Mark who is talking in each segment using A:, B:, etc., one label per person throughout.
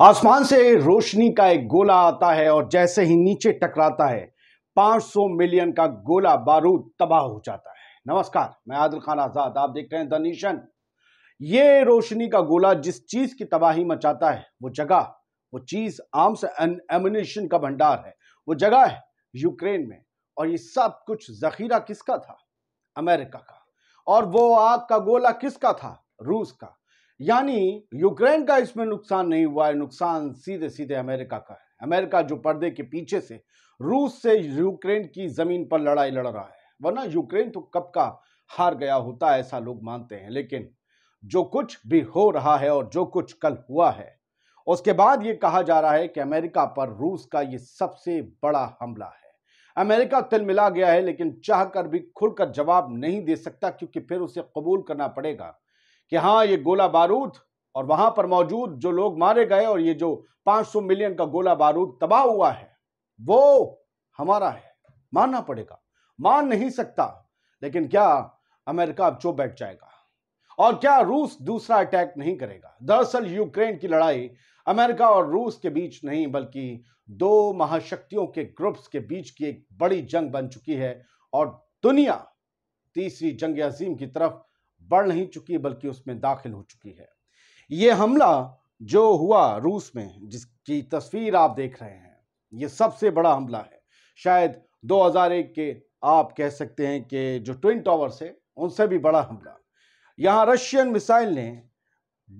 A: आसमान से रोशनी का एक गोला आता है और जैसे ही नीचे टकराता है 500 मिलियन का गोला बारूद तबाह हो जाता है नमस्कार मैं आदिल खान आजाद आप देख रहे हैं दनीशन ये रोशनी का गोला जिस चीज की तबाही मचाता है वो जगह वो चीज आर्म्स एंड एमिनेशन का भंडार है वो जगह है यूक्रेन में और ये सब कुछ जखीरा किसका था अमेरिका का और वो आग का गोला किसका था रूस का यानी यूक्रेन का इसमें नुकसान नहीं हुआ है नुकसान सीधे सीधे अमेरिका का है अमेरिका जो पर्दे के पीछे से रूस से यूक्रेन की ज़मीन पर लड़ाई लड़ रहा है वरना यूक्रेन तो कब का हार गया होता है ऐसा लोग मानते हैं लेकिन जो कुछ भी हो रहा है और जो कुछ कल हुआ है उसके बाद ये कहा जा रहा है कि अमेरिका पर रूस का ये सबसे बड़ा हमला है अमेरिका तिल मिला गया है लेकिन चाह कर भी खुलकर जवाब नहीं दे सकता क्योंकि फिर उसे कबूल करना पड़ेगा कि हाँ ये गोला बारूद और वहां पर मौजूद जो लोग मारे गए और ये जो 500 मिलियन का गोला बारूद तबाह हुआ है वो हमारा है मानना पड़ेगा मान नहीं सकता लेकिन क्या अमेरिका अब चुप बैठ जाएगा और क्या रूस दूसरा अटैक नहीं करेगा दरअसल यूक्रेन की लड़ाई अमेरिका और रूस के बीच नहीं बल्कि दो महाशक्तियों के ग्रुप्स के बीच की एक बड़ी जंग बन चुकी है और दुनिया तीसरी जंग अजीम की तरफ बढ़ नहीं चुकी बल्कि उसमें दाखिल हो चुकी है ये हमला जो हुआ रूस में जिसकी तस्वीर आप देख रहे हैं ये सबसे बड़ा हमला है शायद 2001 के आप कह सकते हैं कि जो ट्विन टावर्स है उनसे भी बड़ा हमला यहाँ रशियन मिसाइल ने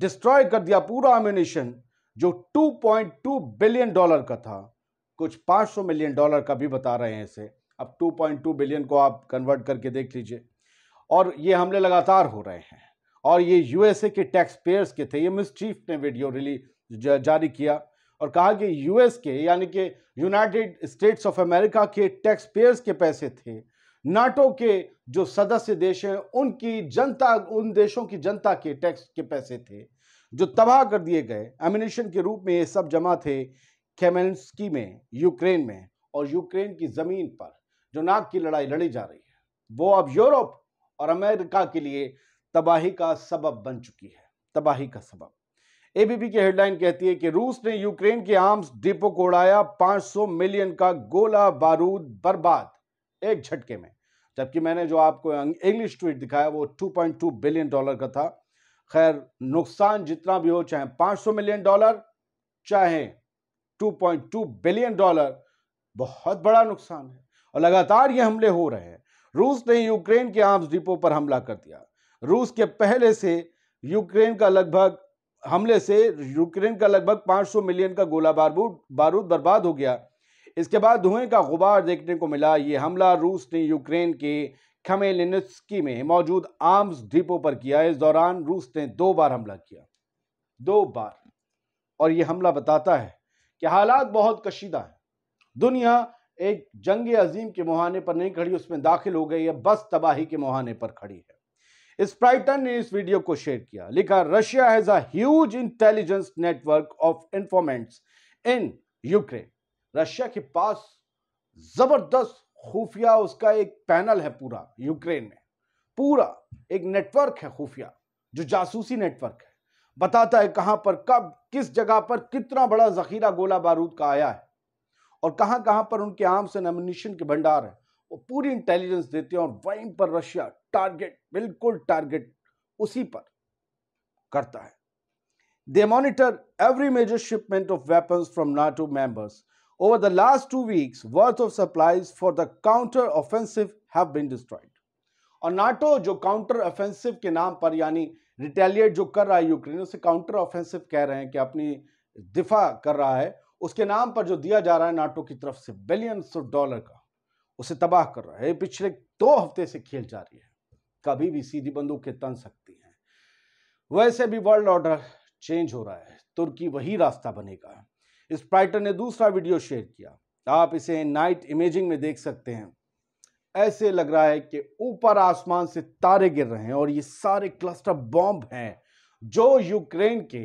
A: डिस्ट्रॉय कर दिया पूरा अम्यूनिशन जो 2.2 बिलियन डॉलर का था कुछ 500 मिलियन डॉलर का भी बता रहे हैं इसे अब 2.2 बिलियन को आप कन्वर्ट करके देख लीजिए और ये हमले लगातार हो रहे हैं और ये यूएसए के टैक्स पेयर्स के थे ये मिस चीफ ने वीडियो रिली जारी किया और कहा कि यूएस के यानी कि यूनाइटेड स्टेट्स ऑफ अमेरिका के टैक्स पेयर्स के पैसे थे नाटो के जो सदस्य देश हैं उनकी जनता उन देशों की जनता के टैक्स के पैसे थे जो तबाह कर दिए गए एमिनेशन के रूप में ये सब जमा थे खेमेंस्की में यूक्रेन में और यूक्रेन की ज़मीन पर जो नाक की लड़ाई लड़ी जा रही है वो अब यूरोप और अमेरिका के लिए तबाही का सबब बन चुकी है तबाही का सबब एबीपी की हेडलाइन कहती है कि रूस ने यूक्रेन के आर्म्स डिपो को उड़ाया 500 मिलियन का गोला बारूद बर्बाद एक झटके में जबकि मैंने जो आपको इंग्लिश अं-, ट्वीट दिखाया वो 2.2 बिलियन डॉलर का था खैर नुकसान जितना भी हो चाहे 500 मिलियन डॉलर चाहे 2.2 बिलियन डॉलर बहुत बड़ा नुकसान है और लगातार ये हमले हो रहे हैं रूस ने यूक्रेन के आर्म्स डिपो पर हमला कर दिया रूस के पहले से यूक्रेन का लगभग हमले से यूक्रेन का लगभग 500 मिलियन का गोला बारूद बारूद बर्बाद हो गया इसके बाद धुएं का गुबार देखने को मिला ये हमला रूस ने यूक्रेन के खमेलिनस्की में मौजूद आर्म्स डिपो पर किया इस दौरान रूस ने दो बार हमला किया दो बार और ये हमला बताता है कि हालात बहुत कशीदा है दुनिया एक जंग अजीम के मुहाने पर नहीं खड़ी उसमें दाखिल हो गई है बस तबाही के मुहाने पर खड़ी है स्प्राइटन ने इस वीडियो को शेयर किया लिखा Russia has an intelligence network of informants in Ukraine Russia के पास जबरदस्त खुफिया उसका एक पैनल है पूरा यूक्रेन में पूरा एक नेटवर्क है खुफिया जो जासूसी नेटवर्क है बताता है कहां पर कब किस जगह पर कितना बड़ा जखीरा गोला बारूद का आया है और कहां कहां पर उनके आर्म्स एंड एमिनेशन के भंडार हैं वो पूरी इंटेलिजेंस देते हैं और वहीं पर रशिया टारगेट बिल्कुल टारगेट उसी पर करता है they monitor every major shipment of weapons from NATO members over the last two weeks worth of supplies for the counter offensive have been destroyed और नाटो जो काउंटर ऑफेंसिव के नाम पर यानी रिटेलिएट जो कर रहा है यूक्रेन उसे काउंटर ऑफेंसिव कह रहे हैं कि अपनी दिफा कर रहा है उसके नाम पर जो दिया जा रहा है नाटो की तरफ से बिलियंस ऑफ डॉलर का उसे तबाह कर रहा है पिछले दो हफ्ते से खेल जा रही है कभी भी सीधी बंदूकें तन सकती हैं वैसे भी वर्ल्ड ऑर्डर चेंज हो रहा है तुर्की वही रास्ता बनेगा इस प्राइटर ने दूसरा वीडियो शेयर किया आप इसे नाइट इमेजिंग में देख सकते हैं ऐसे लग रहा है कि ऊपर आसमान से तारे गिर रहे हैं और ये सारे क्लस्टर बॉम्ब हैं जो यूक्रेन के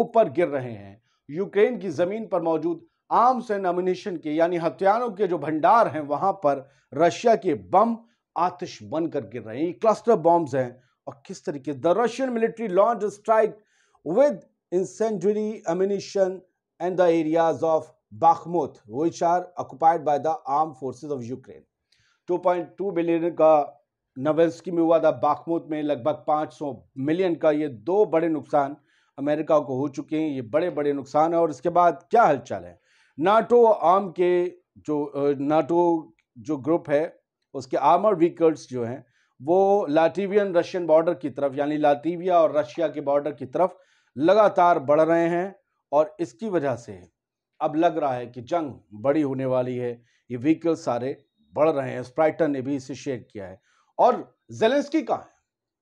A: ऊपर गिर रहे हैं यूक्रेन की ज़मीन पर मौजूद आर्म्स एंड अमिनेशन के यानी हथियारों के जो भंडार हैं वहां पर रशिया के बम आतिश बन कर गिर रहे हैं क्लस्टर बॉम्ब हैं और किस तरीके the Russian military launch strike with incendiary ammunition and the areas of Bakhmut which are occupied by the armed forces of Ukraine 2.2 billion का नवेल्सकी में हुआ था बाखमोथ में लगभग 500 मिलियन का ये दो बड़े नुकसान अमेरिका को हो चुके हैं ये बड़े बड़े नुकसान हैं और इसके बाद क्या हलचल है नाटो आर्म के जो नाटो जो ग्रुप है उसके आर्मर व्हीकल्स जो हैं वो लाटीवियन रशियन बॉर्डर की तरफ यानी लाटीविया और रशिया के बॉर्डर की तरफ लगातार बढ़ रहे हैं और इसकी वजह से अब लग रहा है कि जंग बड़ी होने वाली है ये व्हीकल्स सारे बढ़ रहे हैं स्प्राइटन ने भी इसे शेयर किया है और जेलेंस्की कहाँ है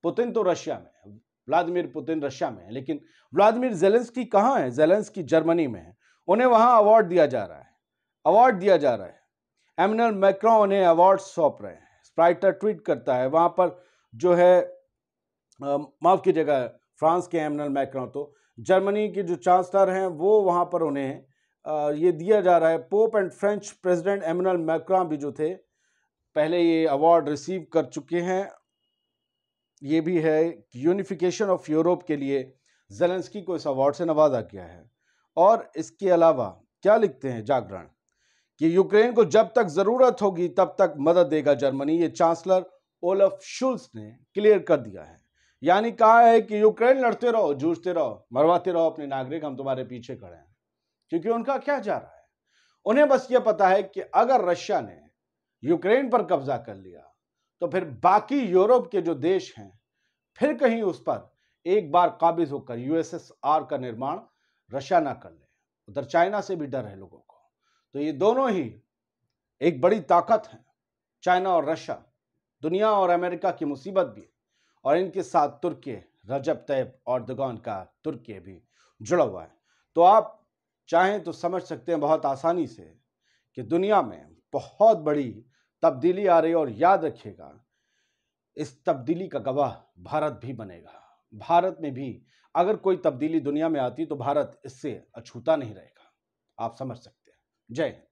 A: पुतिन तो रशिया में व्लादिमीर पुतिन रशिया में है लेकिन व्लादिमीर जेलेंस्की कहाँ है जेलेंस्की जर्मनी में है उन्हें वहाँ अवार्ड दिया जा रहा है अवार्ड दिया जा रहा है एमिनल मैक्रो उन्हें अवार्ड सौंप रहे हैं स्प्राइटर ट्वीट करता है वहाँ पर जो है माफ़ कीजिएगा फ्रांस के एमिनल मैक्रो तो जर्मनी के जो चांसलर हैं वो वहाँ पर उन्हें ये दिया जा रहा है pope and French president Emmanuel Macron भी जो थे पहले ये अवार्ड रिसीव कर चुके हैं ये भी है यूनिफिकेशन ऑफ यूरोप के लिए जेलेंस्की को इस अवार्ड से नवाजा गया है और इसके अलावा क्या लिखते हैं जागरण कि यूक्रेन को जब तक ज़रूरत होगी तब तक मदद देगा जर्मनी ये चांसलर ओलफ शुल्स ने क्लियर कर दिया है यानी कहा है कि यूक्रेन लड़ते रहो जूझते रहो मरवाते रहो अपने नागरिक हम तुम्हारे पीछे खड़े हैं क्योंकि उनका क्या जा रहा है उन्हें बस ये पता है कि अगर रशिया ने यूक्रेन पर कब्जा कर लिया तो फिर बाकी यूरोप के जो देश हैं फिर कहीं उस पर एक बार काबिज होकर यूएसएसआर का निर्माण रशिया ना कर ले उधर चाइना से भी डर है लोगों को तो ये दोनों ही एक बड़ी ताकत है चाइना और रशिया दुनिया और अमेरिका की मुसीबत भी और इनके साथ तुर्की रजब तैब और दुगान का तुर्की भी जुड़ा हुआ है तो आप चाहें तो समझ सकते हैं बहुत आसानी से कि दुनिया में बहुत बड़ी तब्दीली आ रही है और याद रखिएगा इस तब्दीली का गवाह भारत भी बनेगा भारत में भी अगर कोई तब्दीली दुनिया में आती तो भारत इससे अछूता नहीं रहेगा आप समझ सकते हैं जय हिंद